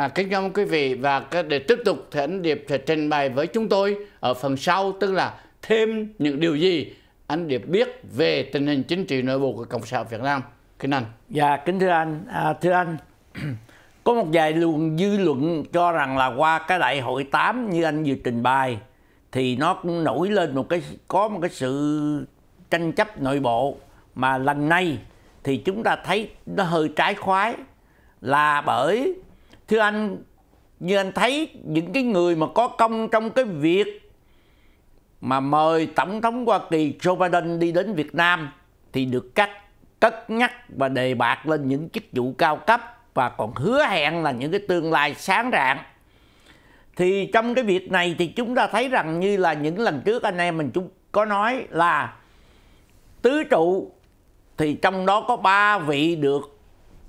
À, kính mong quý vị và để tiếp tục thì Anh Điệp sẽ trình bày với chúng tôi ở phần sau tức là thêm những điều gì anh Điệp biết về tình hình chính trị nội bộ của Cộng sản Việt Nam. Kính anh. Dạ, kính thưa anh. À, thưa anh, có một vài luồng dư luận cho rằng là qua cái đại hội 8 như anh vừa trình bày thì nó cũng nổi lên một cái có một cái sự tranh chấp nội bộ mà lần này thì chúng ta thấy nó hơi trái khoái là bởi thưa anh như anh thấy những cái người mà có công trong cái việc mà mời tổng thống Hoa Kỳ Joe Biden đi đến Việt Nam thì được cắt cất nhắc và đề bạc lên những chức vụ cao cấp và còn hứa hẹn là những cái tương lai sáng rạng thì trong cái việc này thì chúng ta thấy rằng như là những lần trước anh em mình chúng có nói là tứ trụ thì trong đó có ba vị được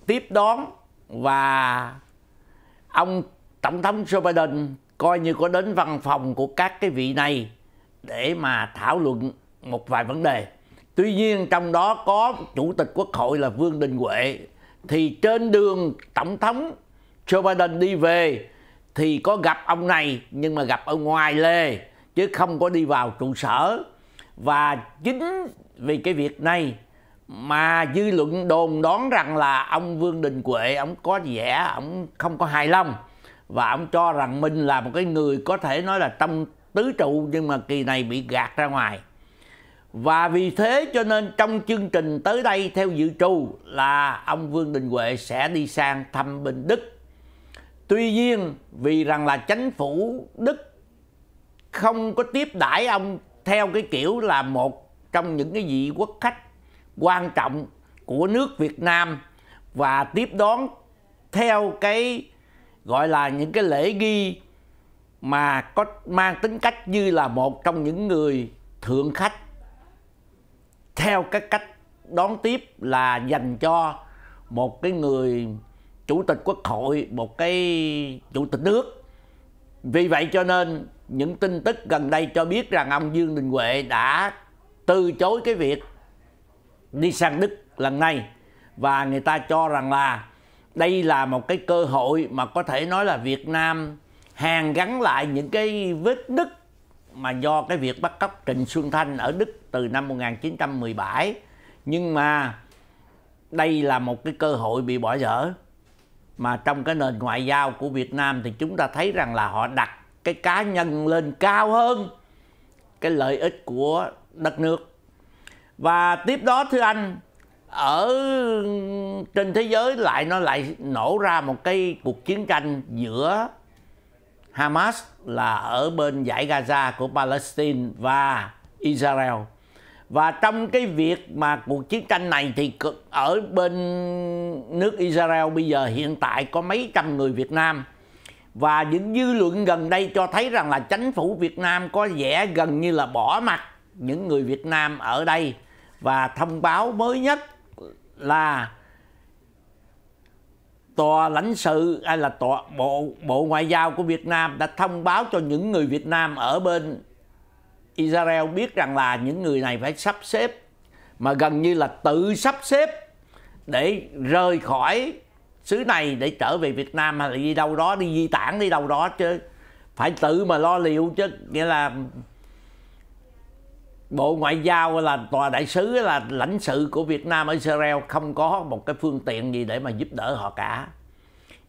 tiếp đón và ông tổng thống Joe Biden coi như có đến văn phòng của các cái vị này để mà thảo luận một vài vấn đề. Tuy nhiên trong đó có chủ tịch quốc hội là Vương Đình Huệ thì trên đường tổng thống Joe Biden đi về thì có gặp ông này nhưng mà gặp ở ngoài lề chứ không có đi vào trụ sở và chính vì cái việc này mà dư luận đồn đoán rằng là ông Vương Đình Huệ ông có vẻ ông không có hài lòng và ông cho rằng mình là một cái người có thể nói là tâm tứ trụ nhưng mà kỳ này bị gạt ra ngoài và vì thế cho nên trong chương trình tới đây theo dự trù là ông Vương Đình Huệ sẽ đi sang thăm bên Đức. Tuy nhiên vì rằng là chính phủ Đức không có tiếp đãi ông theo cái kiểu là một trong những cái vị quốc khách quan trọng của nước Việt Nam và tiếp đón theo cái gọi là những cái lễ nghi mà có mang tính cách như là một trong những người thượng khách theo cái cách đón tiếp là dành cho một cái người chủ tịch quốc hội một cái chủ tịch nước vì vậy cho nên những tin tức gần đây cho biết rằng ông dương đình huệ đã từ chối cái việc đi sang Đức lần này và người ta cho rằng là đây là một cái cơ hội mà có thể nói là Việt Nam hàn gắn lại những cái vết đứt mà do cái việc bắt cóc Trịnh Xuân Thanh ở Đức từ năm 1917 nhưng mà đây là một cái cơ hội bị bỏ dở mà trong cái nền ngoại giao của Việt Nam thì chúng ta thấy rằng là họ đặt cái cá nhân lên cao hơn cái lợi ích của đất nước và tiếp đó thưa anh ở trên thế giới lại nó lại nổ ra một cái cuộc chiến tranh giữa Hamas là ở bên giải Gaza của Palestine và Israel và trong cái việc mà cuộc chiến tranh này thì ở bên nước Israel bây giờ hiện tại có mấy trăm người Việt Nam và những dư luận gần đây cho thấy rằng là chính phủ Việt Nam có vẻ gần như là bỏ mặt những người Việt Nam ở đây và thông báo mới nhất là tòa lãnh sự hay là tòa bộ bộ ngoại giao của Việt Nam đã thông báo cho những người Việt Nam ở bên Israel biết rằng là những người này phải sắp xếp mà gần như là tự sắp xếp để rời khỏi xứ này để trở về Việt Nam hay là đi đâu đó đi di tản đi đâu đó chứ phải tự mà lo liệu chứ nghĩa là Bộ Ngoại giao là tòa đại sứ là lãnh sự của Việt Nam ở Israel không có một cái phương tiện gì để mà giúp đỡ họ cả.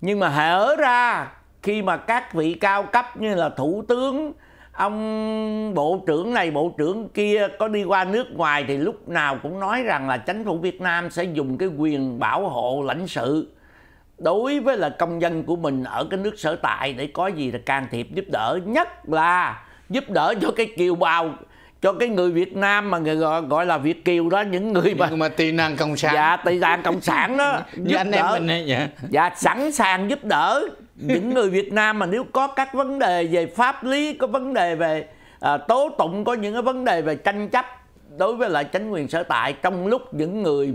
Nhưng mà hở ra khi mà các vị cao cấp như là thủ tướng, ông bộ trưởng này bộ trưởng kia có đi qua nước ngoài thì lúc nào cũng nói rằng là chính phủ Việt Nam sẽ dùng cái quyền bảo hộ lãnh sự đối với là công dân của mình ở cái nước sở tại để có gì là can thiệp giúp đỡ nhất là giúp đỡ cho cái kiều bào cho cái người Việt Nam mà người gọi, gọi là Việt kiều đó những người mà, mà tị nạn cộng sản dạ tị nạn cộng sản đó giúp anh đỡ. em mình ấy, dạ. dạ. sẵn sàng giúp đỡ những người Việt Nam mà nếu có các vấn đề về pháp lý có vấn đề về à, tố tụng có những cái vấn đề về tranh chấp đối với lại chính quyền sở tại trong lúc những người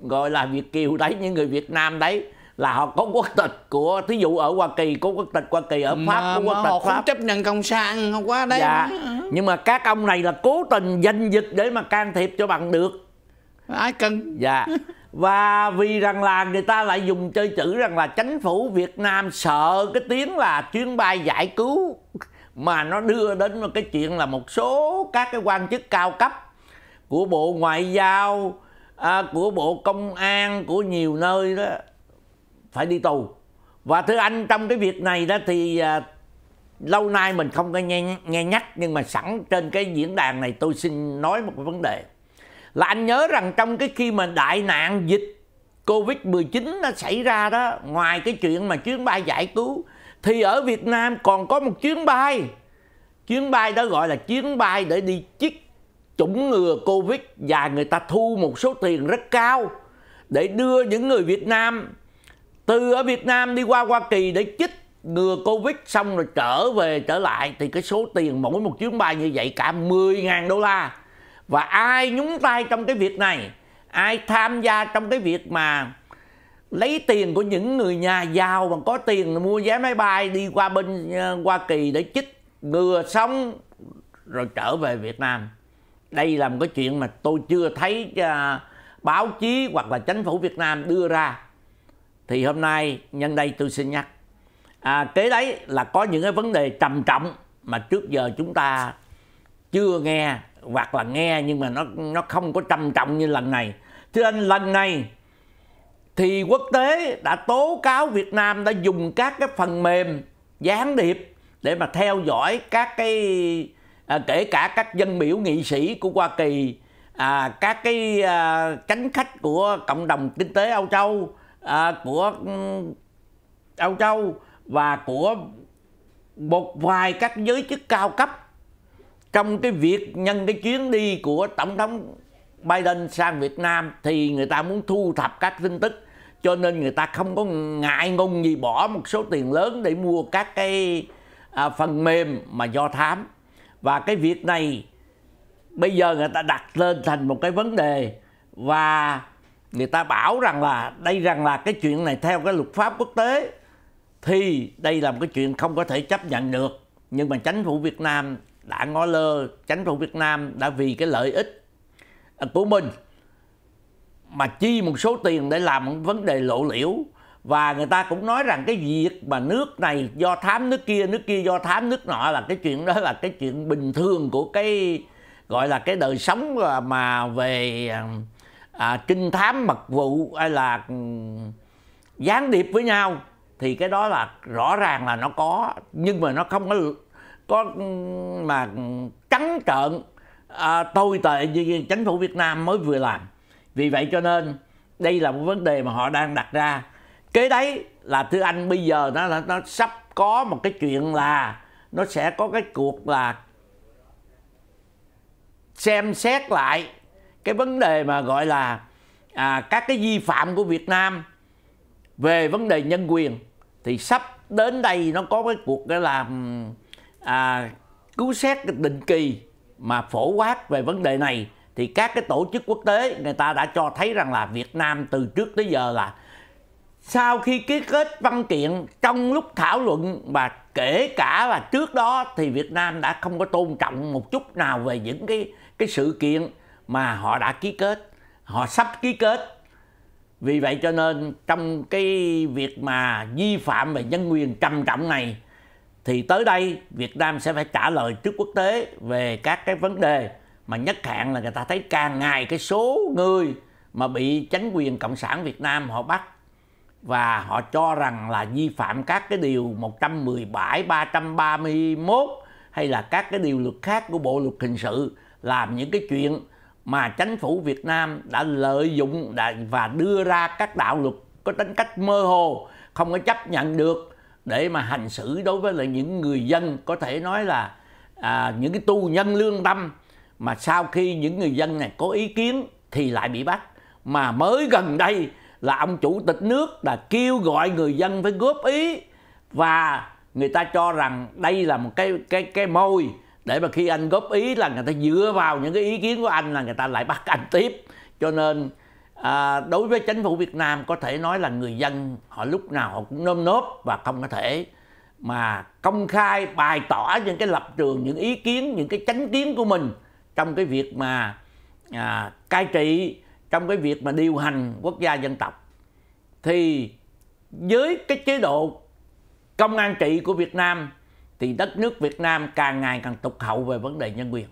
gọi là Việt kiều đấy những người Việt Nam đấy là họ có quốc tịch của thí dụ ở Hoa Kỳ có quốc tịch Hoa Kỳ ở Pháp mà, có quốc tịch họ Pháp. không chấp nhận cộng sản không quá đấy. Dạ, nhưng mà các ông này là cố tình danh dịch để mà can thiệp cho bằng được ai cần dạ và vì rằng là người ta lại dùng chơi chữ rằng là chính phủ Việt Nam sợ cái tiếng là chuyến bay giải cứu mà nó đưa đến cái chuyện là một số các cái quan chức cao cấp của bộ ngoại giao à, của bộ công an của nhiều nơi đó phải đi tù và thưa anh trong cái việc này đó thì à, lâu nay mình không có nghe, nghe nhắc nhưng mà sẵn trên cái diễn đàn này tôi xin nói một vấn đề là anh nhớ rằng trong cái khi mà đại nạn dịch Covid-19 nó xảy ra đó ngoài cái chuyện mà chuyến bay giải cứu thì ở Việt Nam còn có một chuyến bay chuyến bay đó gọi là chuyến bay để đi chích chủng ngừa Covid và người ta thu một số tiền rất cao để đưa những người Việt Nam từ ở Việt Nam đi qua Hoa Kỳ để chích đưa Covid xong rồi trở về trở lại thì cái số tiền mỗi một chuyến bay như vậy cả 10.000 đô la và ai nhúng tay trong cái việc này ai tham gia trong cái việc mà lấy tiền của những người nhà giàu mà có tiền mua vé máy bay đi qua bên ờ, Hoa Kỳ để chích ngừa sống rồi trở về Việt Nam đây là một cái chuyện mà tôi chưa thấy ờ, báo chí hoặc là chính phủ Việt Nam đưa ra thì hôm nay nhân đây tôi xin nhắc à, kế đấy là có những cái vấn đề trầm trọng mà trước giờ chúng ta chưa nghe hoặc là nghe nhưng mà nó nó không có trầm trọng như lần này cho nên lần này thì quốc tế đã tố cáo Việt Nam đã dùng các cái phần mềm gián điệp để mà theo dõi các cái à, kể cả các dân biểu nghị sĩ của Hoa Kỳ à, các cái à, cánh khách của cộng đồng kinh tế Âu Châu à, của ừ, Âu Châu và của một vài các giới chức cao cấp trong cái việc nhân cái chuyến đi của tổng thống Biden sang Việt Nam thì người ta muốn thu thập các tin tức cho nên người ta không có ngại ngùng gì bỏ một số tiền lớn để mua các cái à, phần mềm mà do thám và cái việc này bây giờ người ta đặt lên thành một cái vấn đề và người ta bảo rằng là đây rằng là cái chuyện này theo cái luật pháp quốc tế thì đây là một cái chuyện không có thể chấp nhận được nhưng mà chính phủ Việt Nam đã ngó lơ chính phủ Việt Nam đã vì cái lợi ích à, của mình mà chi một số tiền để làm một vấn đề lộ liễu và người ta cũng nói rằng cái việc mà nước này do thám nước kia nước kia do thám nước nọ là cái chuyện đó là cái chuyện bình thường của cái gọi là cái đời sống mà về à, trinh thám mật vụ hay là ừ, gián điệp với nhau thì cái đó là rõ ràng là nó có nhưng mà nó không có có mà trắng trợn à, tồi tệ như chính phủ Việt Nam mới vừa làm vì vậy cho nên đây là một vấn đề mà họ đang đặt ra kế đấy là thưa anh bây giờ nó nó, nó sắp có một cái chuyện là nó sẽ có cái cuộc là xem xét lại cái vấn đề mà gọi là à, các cái vi phạm của Việt Nam về vấn đề nhân quyền thì sắp đến đây nó có cái cuộc để làm à, cứu xét định kỳ mà phổ quát về vấn đề này thì các cái tổ chức quốc tế người ta đã cho thấy rằng là Việt Nam từ trước tới giờ là sau khi ký kết văn kiện trong lúc thảo luận và kể cả là trước đó thì Việt Nam đã không có tôn trọng một chút nào về những cái cái sự kiện mà họ đã ký kết họ sắp ký kết vì vậy cho nên trong cái việc mà vi phạm về nhân quyền trầm trọng này thì tới đây Việt Nam sẽ phải trả lời trước quốc tế về các cái vấn đề mà nhất hạn là người ta thấy càng ngày cái số người mà bị chính quyền cộng sản Việt Nam họ bắt và họ cho rằng là vi phạm các cái điều 117, 331 hay là các cái điều luật khác của bộ luật hình sự làm những cái chuyện mà chính phủ Việt Nam đã lợi dụng và đưa ra các đạo luật có tính cách mơ hồ không có chấp nhận được để mà hành xử đối với là những người dân có thể nói là à, những cái tu nhân lương tâm mà sau khi những người dân này có ý kiến thì lại bị bắt mà mới gần đây là ông chủ tịch nước đã kêu gọi người dân phải góp ý và người ta cho rằng đây là một cái cái cái môi để mà khi anh góp ý là người ta dựa vào những cái ý kiến của anh là người ta lại bắt anh tiếp cho nên à, đối với chính phủ Việt Nam có thể nói là người dân họ lúc nào họ cũng nôm nớp và không có thể mà công khai bày tỏ những cái lập trường những ý kiến những cái chánh kiến của mình trong cái việc mà à, cai trị trong cái việc mà điều hành quốc gia dân tộc thì với cái chế độ công an trị của Việt Nam thì đất nước Việt Nam càng ngày càng tục hậu về vấn đề nhân quyền.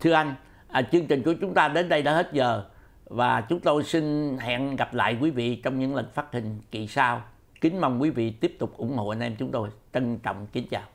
Thưa anh, à, chương trình của chúng ta đến đây đã hết giờ và chúng tôi xin hẹn gặp lại quý vị trong những lần phát hình kỳ sau. Kính mong quý vị tiếp tục ủng hộ anh em chúng tôi. Trân trọng kính chào.